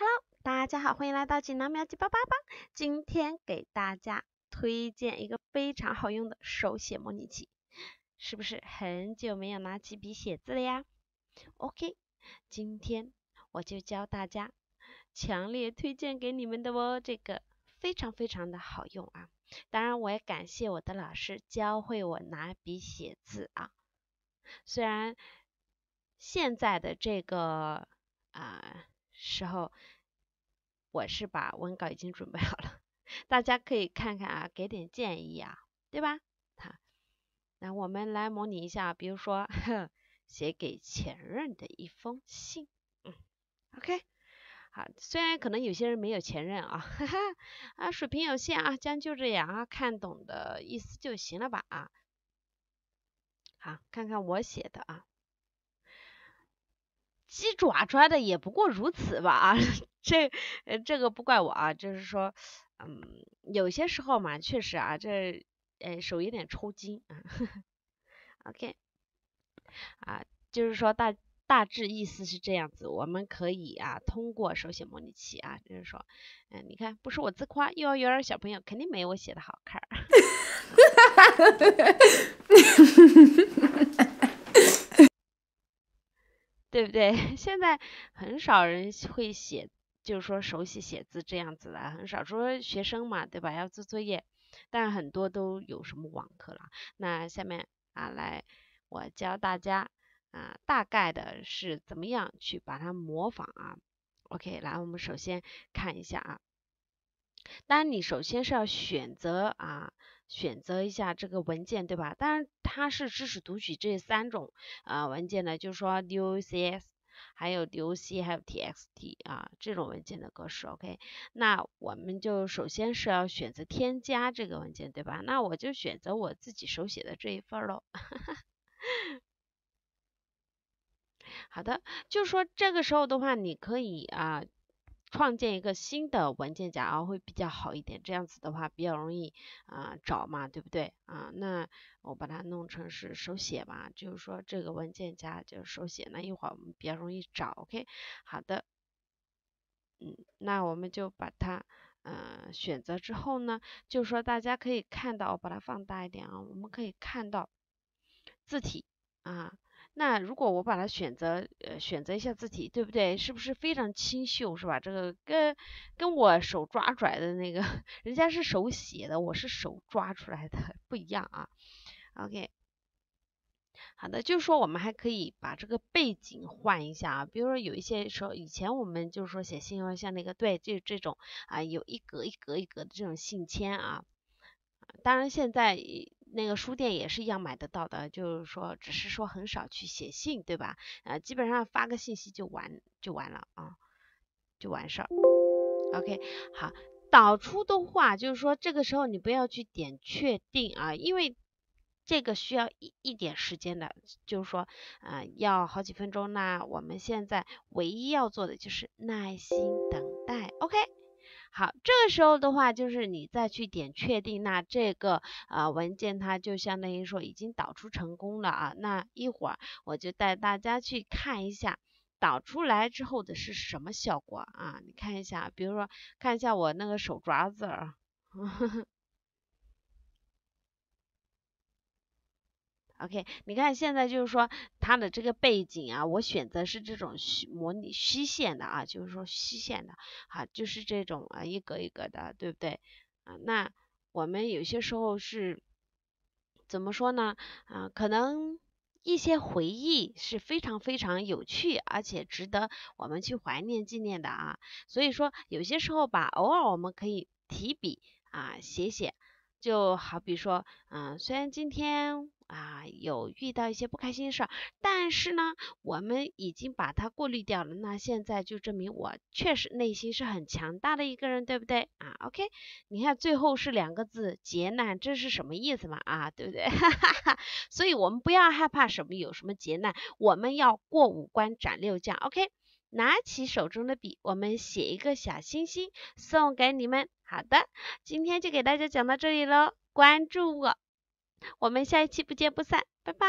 Hello，大家好，欢迎来到锦囊妙计八八八。今天给大家推荐一个非常好用的手写模拟器，是不是很久没有拿起笔写字了呀？OK，今天我就教大家，强烈推荐给你们的哦，这个非常非常的好用啊。当然，我也感谢我的老师教会我拿笔写字啊。虽然现在的这个啊。时候，我是把文稿已经准备好了，大家可以看看啊，给点建议啊，对吧？哈，那我们来模拟一下，比如说写给前任的一封信。嗯 OK，好，虽然可能有些人没有前任啊，哈哈，啊，水平有限啊，将就这样啊，看懂的意思就行了吧？啊，好，看看我写的啊。鸡爪抓的也不过如此吧，啊，这这个不怪我啊，就是说，嗯，有些时候嘛，确实啊，这呃手有点抽筋啊。OK，啊，就是说大大致意思是这样子，我们可以啊通过手写模拟器啊，就是说，嗯，你看，不是我自夸，幼儿园小朋友肯定没我写的好看。哈哈哈哈哈。对不对？现在很少人会写，就是说熟悉写字这样子的，很少。说学生嘛，对吧？要做作业，但很多都有什么网课了。那下面啊，来，我教大家啊，大概的是怎么样去把它模仿啊。OK，来，我们首先看一下啊。当然，你首先是要选择啊，选择一下这个文件，对吧？当然，它是支持读取这三种啊文件的，就是说 d o c s 还有 DOC，还有 TXT 啊这种文件的格式。OK，那我们就首先是要选择添加这个文件，对吧？那我就选择我自己手写的这一份喽。好的，就是说这个时候的话，你可以啊。创建一个新的文件夹啊，会比较好一点，这样子的话比较容易啊找嘛，对不对啊？那我把它弄成是手写吧，就是说这个文件夹就手写，那一会儿我们比较容易找。OK，好的，嗯，那我们就把它嗯选择之后呢，就是说大家可以看到，我把它放大一点啊，我们可以看到字体啊。那如果我把它选择，呃，选择一下字体，对不对？是不是非常清秀，是吧？这个跟跟我手抓出来的那个，人家是手写的，我是手抓出来的，不一样啊。OK，好的，就是说我们还可以把这个背景换一下啊，比如说有一些时候，以前我们就是说写信，像那个对，就这种啊，有一格一格一格的这种信签啊，当然现在。那个书店也是一样买得到的，就是说，只是说很少去写信，对吧？呃，基本上发个信息就完就完了啊，就完事儿。OK，好，导出的话就是说，这个时候你不要去点确定啊，因为这个需要一一点时间的，就是说，啊，要好几分钟那我们现在唯一要做的就是耐心等待。OK。好，这个时候的话，就是你再去点确定，那这个呃文件它就相当于说已经导出成功了啊。那一会儿我就带大家去看一下导出来之后的是什么效果啊？你看一下，比如说看一下我那个手爪抓呵呵 OK，你看现在就是说它的这个背景啊，我选择是这种虚模拟虚线的啊，就是说虚线的，啊，就是这种啊一格一格的，对不对啊？那我们有些时候是，怎么说呢？啊，可能一些回忆是非常非常有趣，而且值得我们去怀念纪念的啊。所以说有些时候吧，偶尔我们可以提笔啊写写。就好比说，嗯，虽然今天啊有遇到一些不开心的事儿，但是呢，我们已经把它过滤掉了。那现在就证明我确实内心是很强大的一个人，对不对啊？OK，你看最后是两个字“劫难”，这是什么意思嘛？啊，对不对？哈哈哈。所以我们不要害怕什么，有什么劫难，我们要过五关斩六将。OK，拿起手中的笔，我们写一个小心心送给你们。好的，今天就给大家讲到这里喽。关注我，我们下一期不见不散，拜拜。